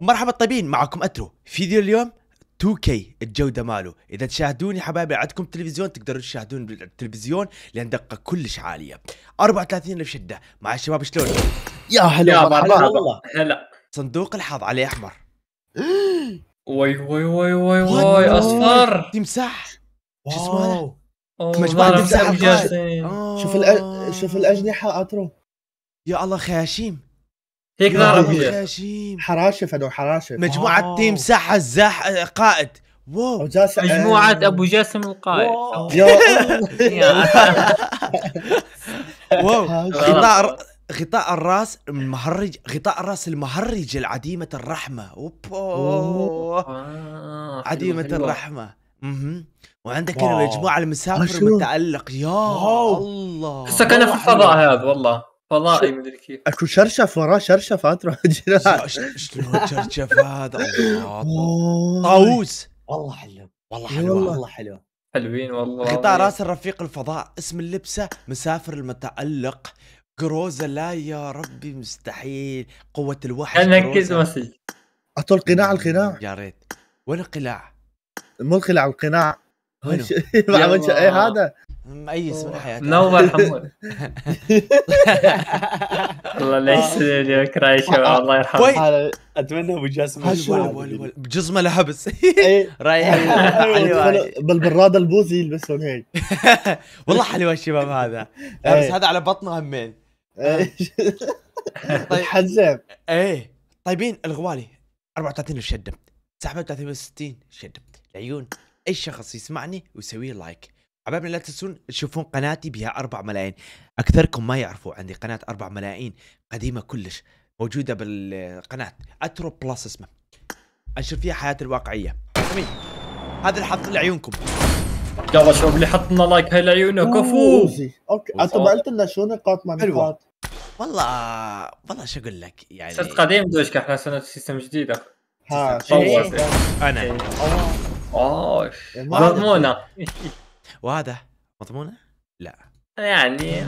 مرحبا طيبين معكم اترو فيديو اليوم 2K الجوده ماله اذا تشاهدوني حبايبي عندكم تلفزيون تقدروا تشاهدون بالتلفزيون لان دقه كلش عاليه 34 الف شده مع الشباب شلون يا هلا مرحبا هلا صندوق الحظ عليه احمر وي وي وي وي واي اصفر تمساح شو اسمه مجموعه تمساح آه. شوف شوف الاجنحه اترو يا الله خياشيم هيك ضارب حراشف هذول حراشف مجموعه أوه. تيم ساحة الزاح قائد واو مجموعة آه. أبو جاسم القائد واو غطاء غطاء الراس المهرج غطاء الراس المهرج العديمة الرحمة آه، عديمة الرحمة وعندك هنا مجموعة المسافر المتألق يا الله هسه كان في الفضاء هذا والله فضائي مدري كيف اكو شرشف وراه شرشف تروح شلون شرشف هذا طاووس والله حلو والله إيه حلو والله حلو حلوين والله قطع راس الرفيق الفضاء اسم اللبسه مسافر المتألق جروزا لا يا ربي مستحيل قوة الوحش انا نكز مسج اعطوا القناع القناع يا ريت وين القلاع؟ مو القلاع القناع مع إيه، هذا مأيس من حياتي نور حمود الله لا آه. يسلم يا آه. شباب الله يرحمه اتمنى ابو جاسم بجزمه لحبس إيه. رايح أيوة. أيوة. أيوة. بالبراد البوزي يلبسون هيك والله حلوه الشباب هذا إيه. بس هذا على بطنه همين طيب حزام ايه طيبين الغوالي 34 شدم 37 60 شده العيون اي شخص يسمعني ويسوي لايك حبايبنا لا تنسون تشوفون قناتي بها 4 ملايين اكثركم ما يعرفوا عندي قناه 4 ملايين قديمه كلش موجوده بالقناه اترو بلس اسمه انشر فيها حياتي الواقعيه جميل هذا الحظ لعيونكم يلا شوف اللي حط لنا لايك هاي لعيونه كفو اوكي انت ما قلت لنا شو نقاط ما نقاط والله والله شو اقول لك يعني صرت قديم دوشك احنا سنه سيستم جديده ها انا اوه مضمونه وهذا مضمونه؟ لا يعني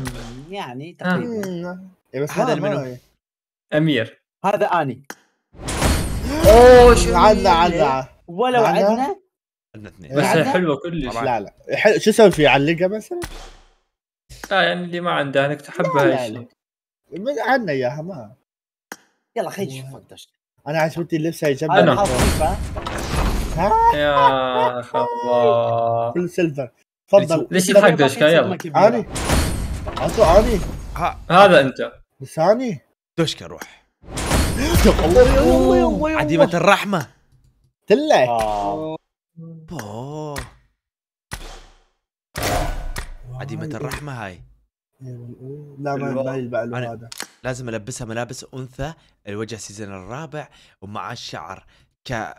يعني آه. تقريبا بس هذا منو؟ امير هذا اني اوه شو عدنا عدنا ولو عدنا عدنا اثنين بس حلوه كلش لا لا شو اسوي فيه علقها مثلا؟ لا آه، يعني اللي ما عنده انك تحبها عنا اياها ما يلا خلينا نشوف انا عجبتني اللبسه يجمع انا يا الله كل سيلفر تفضل ليش يضحك دوشكا يلا عادي عادي هذا انت لساني دوشكا روح الله الله الله عديمة الرحمة تلك آه. عديمة الرحمة هاي لا ما يلبع له هذا لازم البسها ملابس انثى الوجه سيزن الرابع ومع الشعر ك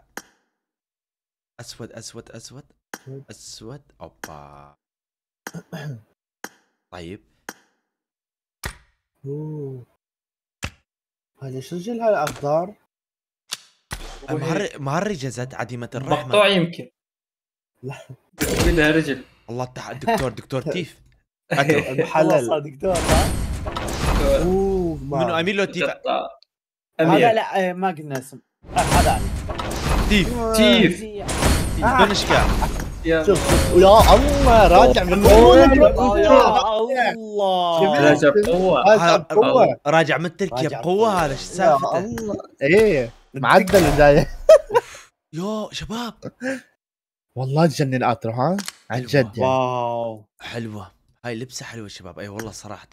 اسود اسود اسود اسود اوبا طيب اوه هذا يسجل هالاقدار؟ مهر... مهرجة زاد عديمة الرحمة مقطوع يمكن لا منها رجل الله تعالى دكتور دكتور تيف المحلل أيوه، دكتور اوه منو اميلو تيف هذا لا آه، ما قلنا اسم آه، هذا تيف آه، تيف يا الله راجع من الله راجع بقوه راجع من تركيا بقوه هذا شو سالفته إيه،, ايه معدل جاي يو شباب والله تجنن اترو ها عن جد يعني. واو حلوه هاي لبسه حلوه شباب اي والله صراحه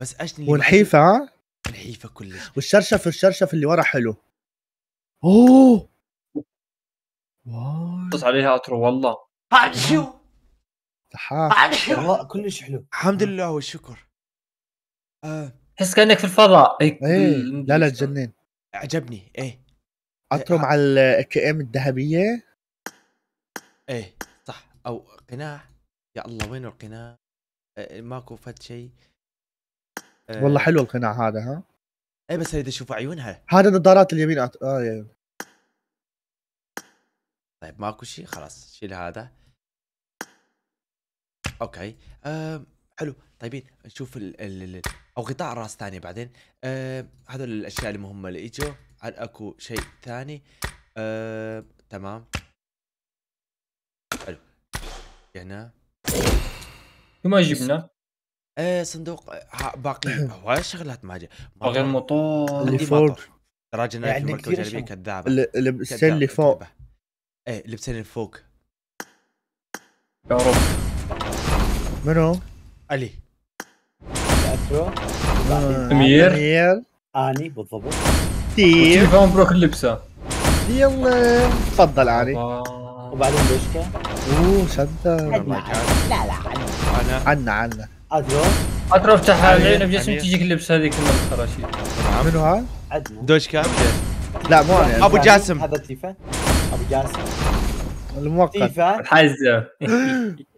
بس اشني ونحيفه ها نحيفه كلش والشرشف الشرشف اللي ورا حلو اوه حطيت عليها اترو والله شو والله كلش حلو الحمد لله والشكر آه. تحس كانك في الفضاء ايه, إيه. لا لا تجنن عجبني ايه اترو مع الكي ام الذهبيه ايه صح او قناع يا الله وين القناع آه، ماكو فد شيء آه. والله حلو القناع هذا ها اي بس اريد اشوف عيونها هذا نظارات اليمين اه يا. طيب ماكو شيء خلاص شيل هذا اوكي أه حلو طيبين نشوف ال ال ال او قطاع الراس ثاني بعدين أه هذول الاشياء المهمه اللي اجوا هل اكو شيء ثاني أه تمام حلو هنا ما جبنا ايه صندوق باقي هواي شغلات ما جبنا باقي المطور اللي فوق تراجعنا في المركز الجانبيه كذابه اللي فوق ايه لبسين الفوق يا رب منو؟ علي امير امير اني بالضبط كيف مبروك اللبسه يلا تفضل علي وبعدين بوشكا اوه شدة لا لا عنا عنا عنا ادرو ادرو افتح بجسم تجيك اللبسه هذيك المسخره شيء منو هذا؟ دوشكا لا مو انا ابو جاسم هذا تيفا ابو جاسم الموقع حزه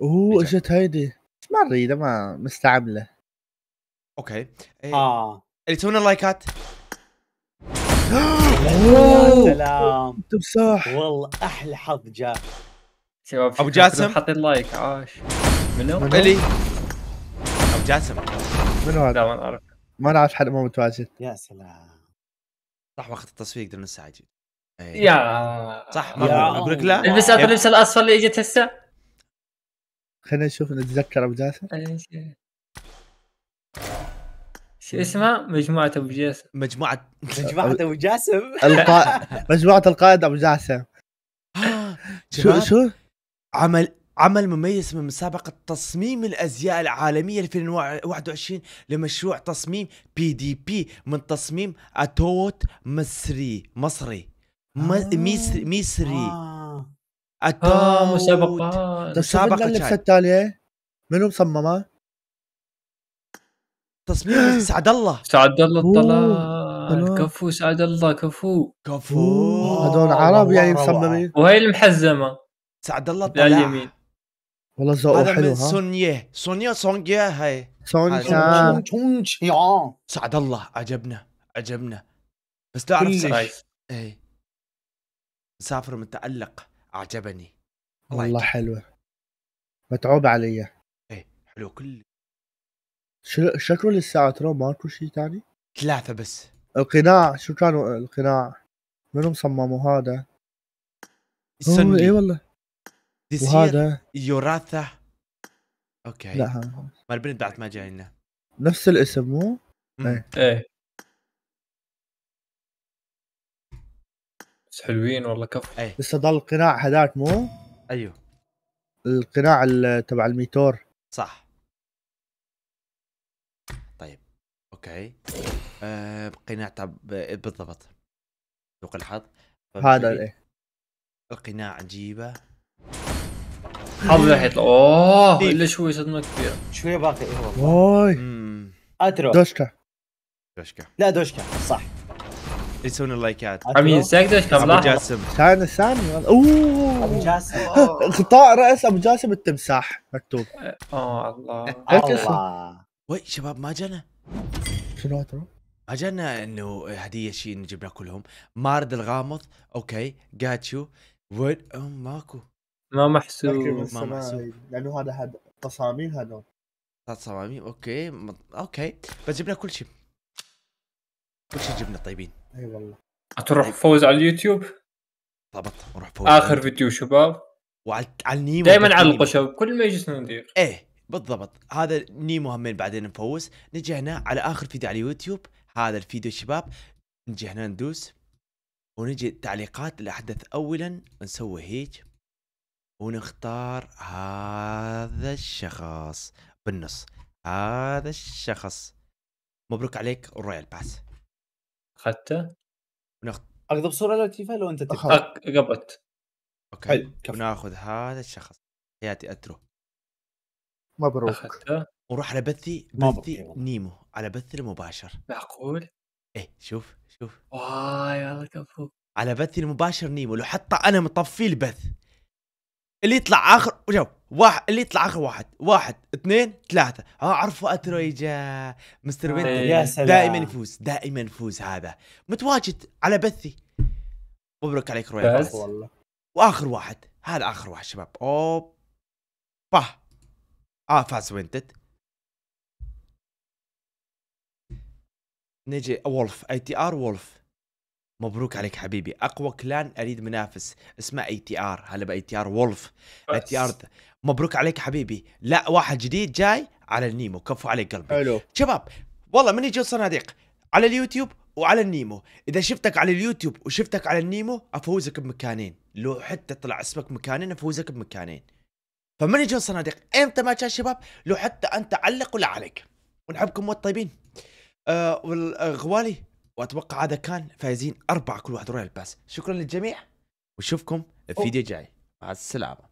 اوه اجت هيدي ما اريده ما مستعمله اوكي إيه. اه اللي تسوون اللايكات يا سلام تمساح والله احلى حظ جاء شباب ابو جاسم حاطين لايك عاش منو؟ علي ابو جاسم منو هذا؟ ما نعرف ما نعرف حد ما متواجد يا سلام راح وقت التصفيق قدرنا نساعد يا إيه. صح يا اقول لك لا البس هذا اللبس الاصفر اللي اجت هسه خلينا نشوف نتذكر ابو جاسم إيه، شو اسمه مجموعة ابو جاسم مجموعة مجموعة ابو جاسم مجموعة القائد ابو جاسم شو شو عمل عمل مميز من مسابقة تصميم الأزياء العالمية 2021 لمشروع تصميم بي دي بي من تصميم أتوت مصري مصري آه. مصري مصري آه. اه مسابقات مسابقة اللي التالية منو مصممها؟ تصميم سعد الله سعد الله الطلال كفو سعد الله كفو كفو هذول عرب يعني مصممين وهي المحزمه سعد الله الطلال اليمين والله ذوقه حلو ها سونيه سونيه سونجيا هاي سونجيا سعد الله عجبنا عجبنا بس تعرف سعد طيب. اي مسافر متألق أعجبني والله حلوة متعوب علي ايه حلو كل شو شكله للساعة ترى ماكو شيء ثاني؟ ثلاثة بس القناع شو كانوا القناع؟ منو مصمموا هذا؟ اي والله وهذا يوراثا اوكي لا مال البنت بعد ما جاي لنا نفس الاسم مو؟ ايه, إيه. بس حلوين والله كفو أيه. لسه ضل القناع هذاك مو؟ ايوه القناع تبع الميتور صح طيب اوكي آه قناع تبع بالضبط سوق الحظ هذا ايه القناع جيبه حظ الحيط اوه طيب. الا شوي صدمه كبيره شويه باقي اوه والله دوشكا دوشكا لا دوشكا صح يسوون اللايكات عمي سكتش كم ابو جاسم ثاني ثاني اوه ابو جاسم غطاء راس ابو جاسم التمساح مكتوب اه, آه، الله الله وي شباب ما جانا شنو ترى؟ اجانا انه هديه شيء نجيب ناكلهم مارد الغامض اوكي جاتشو وين ماكو ما محسوب ما محسوب لانه هذا هذا تصاميم هذول تصاميم اوكي اوكي بس جبنا كل شيء كل شيء جبنا طيبين اي والله تروح طيب. فوز على اليوتيوب ضبط نروح فوز اخر فيديو شباب وعلى النيمو نيمو دائما على القشب كل ما يجلسنا ندير ايه بالضبط هذا نيمو همين بعدين نفوز نجي هنا على اخر فيديو على اليوتيوب هذا الفيديو شباب نجي هنا ندوس ونجي تعليقات الاحدث اولا نسوي هيك ونختار هذا الشخص بالنص هذا الشخص مبروك عليك الرويال باس اخذته ونخ... اخذ بصوره لطيفه لو انت قبت اوكي حلو هذا الشخص حياتي اترو مبروك اخذته وروح على بثي بثي نيمو على بثي المباشر معقول؟ ايه شوف شوف واي والله كفو على بثي المباشر نيمو لو حتى انا مطفي البث اللي يطلع اخر وجاوب واحد اللي يطلع اخر واحد واحد اثنين ثلاثه اه اترويجا مستر وين آه، يا سلام دائما يفوز دائما يفوز هذا متواجد على بثي مبروك عليك رويال والله واخر واحد هذا اخر واحد شباب اوب با اه فاز وينتد نجي وولف اي تي ار وولف مبروك عليك حبيبي اقوى كلان اريد منافس اسمه اي تي ار هلا باي تي ار وولف اي تي ار مبروك عليك حبيبي لا واحد جديد جاي على النيمو كفو عليك قلبي حلو شباب والله من يجي الصناديق على اليوتيوب وعلى النيمو اذا شفتك على اليوتيوب وشفتك على النيمو افوزك بمكانين لو حتى طلع اسمك مكانين افوزك بمكانين فمن يجي الصناديق امتى ما جاء شباب لو حتى انت علق ولا عليك ونحبكم والطيبين أه والغوالي واتوقع هذا كان فايزين اربعه كل واحد رويال باس شكرا للجميع ونشوفكم في فيديو جاي مع السلامه